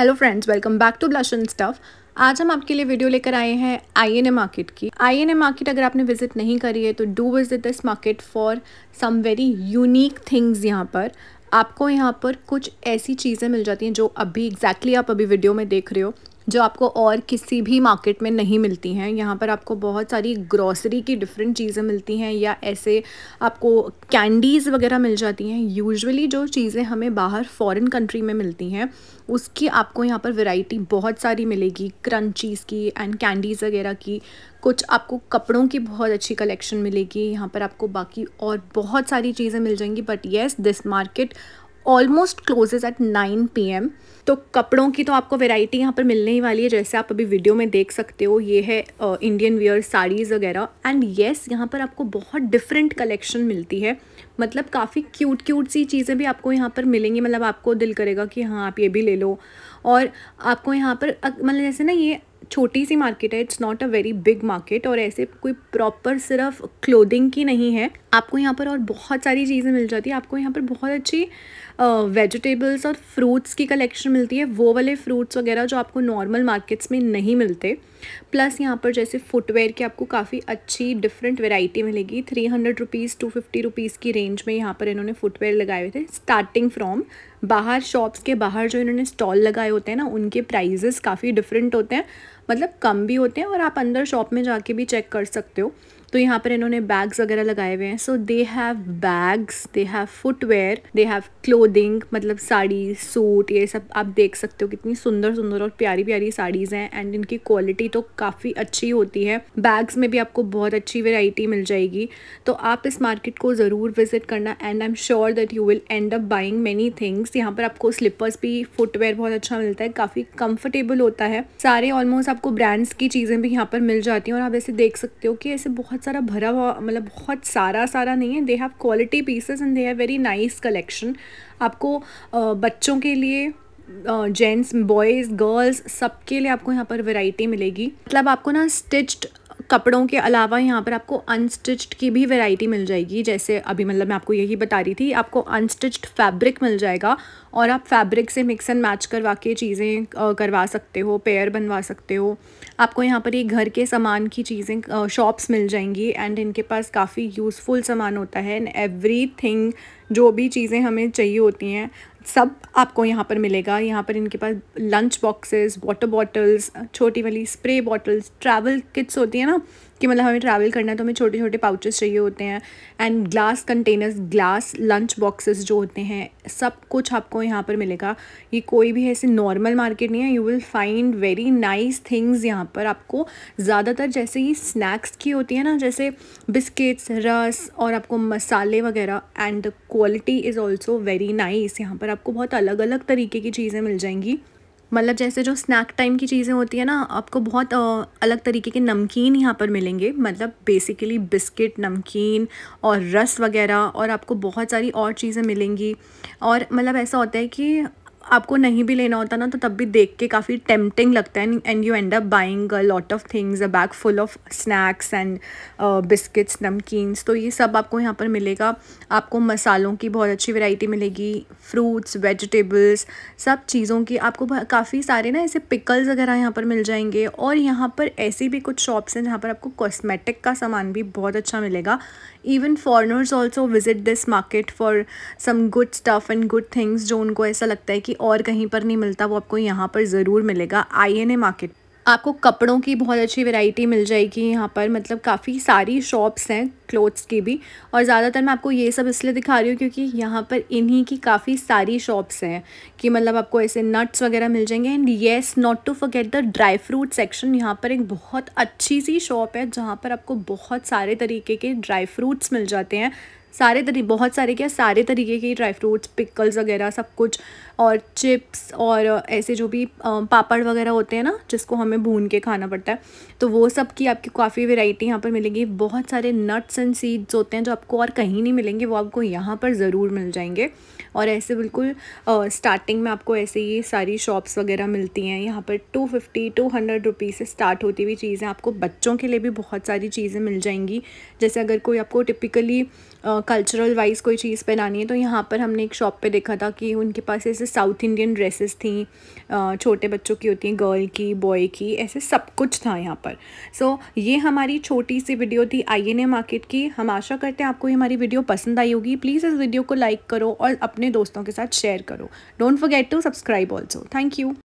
hello friends welcome back to blush and stuff आज हम आपके लिए वीडियो लेकर आए हैं आईएनए मार्केट की आईएनए मार्केट अगर आपने विजिट नहीं करी है तो do visit this market for some very unique things यहाँ पर आपको यहाँ पर कुछ ऐसी चीज़ें मिल जाती हैं जो अभी एग्जैक्टली exactly आप अभी वीडियो में देख रहे हो जो आपको और किसी भी मार्केट में नहीं मिलती हैं यहाँ पर आपको बहुत सारी ग्रॉसरी की डिफरेंट चीज़ें मिलती हैं या ऐसे आपको कैंडीज़ वगैरह मिल जाती हैं यूजुअली जो चीज़ें हमें बाहर फॉरेन कंट्री में मिलती हैं उसकी आपको यहाँ पर वैरायटी बहुत सारी मिलेगी क्रंचीज़ की एंड कैंडीज़ वगैरह की कुछ आपको कपड़ों की बहुत अच्छी कलेक्शन मिलेगी यहाँ पर आपको बाकी और बहुत सारी चीज़ें मिल जाएंगी but yes this market almost closes at nine P M तो कपड़ों की तो आपको वेराइटी यहाँ पर मिलने ही वाली है जैसे आप अभी वीडियो में देख सकते हो ये है इंडियन वियर साड़ीज़ वगैरह एंड येस यहाँ पर आपको बहुत डिफरेंट कलेक्शन मिलती है मतलब काफ़ी क्यूट क्यूट सी चीज़ें भी आपको यहाँ पर मिलेंगी मतलब आपको दिल करेगा कि हाँ आप ये भी ले लो और आपको यहाँ पर मतलब जैसे ना ये छोटी सी मार्केट है it's not a very big market और ऐसे कोई प्रॉपर सिर्फ क्लोथिंग की नहीं है आपको यहाँ पर और बहुत सारी चीज़ें मिल जाती है आपको यहाँ पर बहुत अच्छी वेजिटेबल्स और फ्रूट्स की कलेक्शन मिलती है वो वाले फ्रूट्स वगैरह जो आपको नॉर्मल मार्केट्स में नहीं मिलते प्लस यहाँ पर जैसे फुटवेयर की आपको काफ़ी अच्छी डिफरेंट वेराइटी मिलेगी three hundred rupees two fifty rupees की रेंज में यहाँ पर इन्होंने फुटवेयर लगाए हुए थे स्टार्टिंग फ्रॉम बाहर शॉप्स के बाहर जो इन्होंने स्टॉल लगाए होते हैं ना उनके प्राइजेस काफ़ी डिफरेंट होते हैं मतलब कम भी होते हैं और आप अंदर शॉप में जाके भी चेक कर सकते हो तो यहाँ पर इन्होंने बैग्स वगैरह लगाए हुए हैं so they have bags they have footwear they have clothing मतलब साड़ी सूट ये सब आप देख सकते हो कितनी सुंदर सुंदर और प्यारी प्यारी साड़ीज़ हैं एंड इनकी क्वालिटी तो काफ़ी अच्छी होती है बैग्स में भी आपको बहुत अच्छी वेराइटी मिल जाएगी तो आप इस मार्केट को ज़रूर विजिट करना and I am sure that you will end up buying many things यहाँ पर आपको स्लीपर्स भी फुटवेयर बहुत अच्छा मिलता है काफ़ी कंफर्टेबल होता है सारे ऑलमोस्ट आपको ब्रांड्स की चीज़ें भी यहाँ पर मिल जाती हैं और आप ऐसे देख सकते हो कि ऐसे बहुत बहुत सारा भरा हुआ मतलब बहुत सारा सारा नहीं है they have quality pieces and they have very nice collection आपको बच्चों के लिए जेंट्स बॉयज़ गर्ल्स सबके लिए आपको यहाँ पर वैरायटी मिलेगी मतलब आपको ना स्टिच्ड कपड़ों के अलावा यहाँ पर आपको अनस्टिच्ड की भी वैरायटी मिल जाएगी जैसे अभी मतलब मैं आपको यही बता रही थी आपको अनस्टिच्ड फैब्रिक मिल जाएगा और आप फैब्रिक से मिक्स एंड मैच करवा के चीज़ें करवा सकते हो पेयर बनवा सकते हो आपको यहाँ पर ये घर के सामान की चीज़ें शॉप्स मिल जाएंगी एंड इनके पास काफ़ी यूज़फुल सामान होता है एंड एवरी थिंग जो भी चीज़ें हमें चाहिए होती हैं सब आपको यहाँ पर मिलेगा यहाँ पर इनके पास लंच बॉक्सेस वाटर बॉटल्स छोटी वाली स्प्रे बॉटल्स ट्रैवल किट्स होती है ना कि मतलब हमें ट्रैवल करना है तो हमें छोटे छोटे पाउचेस चाहिए होते हैं and glass containers glass lunch boxes जो होते हैं सब कुछ आपको यहाँ पर मिलेगा ये कोई भी ऐसे नॉर्मल मार्केट नहीं है you will find very nice things यहाँ पर आपको ज़्यादातर जैसे ही स्नैक्स की होती है ना जैसे बिस्किट्स रस और आपको मसाले वगैरह and the quality is also very nice यहाँ पर आपको बहुत अलग अलग तरीके की चीज़ें मिल जाएंगी मतलब जैसे जो स्नैक टाइम की चीज़ें होती है ना आपको बहुत अलग तरीके के नमकीन यहाँ पर मिलेंगे मतलब बेसिकली बिस्किट नमकीन और रस वगैरह और आपको बहुत सारी और चीज़ें मिलेंगी और मतलब ऐसा होता है कि आपको नहीं भी लेना होता ना तो तब भी देख के काफ़ी टेम्पटिंग लगता है and you end up buying a lot of things a bag full of snacks and biscuits namkeens तो ये सब आपको यहाँ पर मिलेगा आपको मसालों की बहुत अच्छी वैरायटी मिलेगी फ्रूट्स वेजिटेबल्स सब चीज़ों की आपको काफ़ी सारे ना ऐसे पिकल्स वगैरह यहाँ पर मिल जाएंगे और यहाँ पर ऐसी भी कुछ शॉप्स हैं जहाँ पर आपको कॉस्मेटिक का सामान भी बहुत अच्छा मिलेगा even foreigners also visit this market for some good stuff and good things जो उनको ऐसा लगता है कि कि और कहीं पर नहीं मिलता वो आपको यहाँ पर ज़रूर मिलेगा आई मार्केट आपको कपड़ों की बहुत अच्छी वैरायटी मिल जाएगी यहाँ पर मतलब काफ़ी सारी शॉप्स हैं क्लोथ्स की भी और ज़्यादातर मैं आपको ये सब इसलिए दिखा रही हूँ क्योंकि यहाँ पर इन्हीं की काफ़ी सारी शॉप्स हैं कि मतलब आपको ऐसे नट्स वगैरह मिल जाएंगे and yes not to forget the dry fruit section यहाँ पर एक बहुत अच्छी सी शॉप है जहाँ पर आपको बहुत सारे तरीके के ड्राई फ्रूट्स मिल जाते हैं सारे तरी बहुत सारे क्या सारे तरीके के ड्राई फ्रूट्स पिकल्स वगैरह सब कुछ और चिप्स और ऐसे जो भी पापड़ वगैरह होते हैं ना जिसको हमें भून के खाना पड़ता है तो वो सब की आपकी काफ़ी वेराइटी यहाँ पर मिलेगी बहुत सारे नट्स एंड सीड्स होते हैं जो आपको और कहीं नहीं मिलेंगे वो आपको यहाँ पर ज़रूर मिल जाएंगे और ऐसे बिल्कुल स्टार्टिंग में आपको ऐसे ही सारी शॉप्स वगैरह मिलती हैं यहाँ पर two fifty two hundred rupees से स्टार्ट होती हुई चीज़ें आपको बच्चों के लिए भी बहुत सारी चीज़ें मिल जाएंगी जैसे अगर कोई आपको टिपिकली कल्चरल वाइज कोई चीज़ पहनानी है तो यहाँ पर हमने एक शॉप पे देखा था कि उनके पास ऐसे साउथ इंडियन ड्रेसेस थी छोटे बच्चों की होती हैं गर्ल की बॉय की ऐसे सब कुछ था यहाँ पर सो so, ये हमारी छोटी सी वीडियो थी आई मार्केट की हम आशा करते हैं आपको ये हमारी वीडियो पसंद आई होगी प्लीज़ इस वीडियो को लाइक करो और अपने दोस्तों के साथ शेयर करो don't forget to subscribe also thank you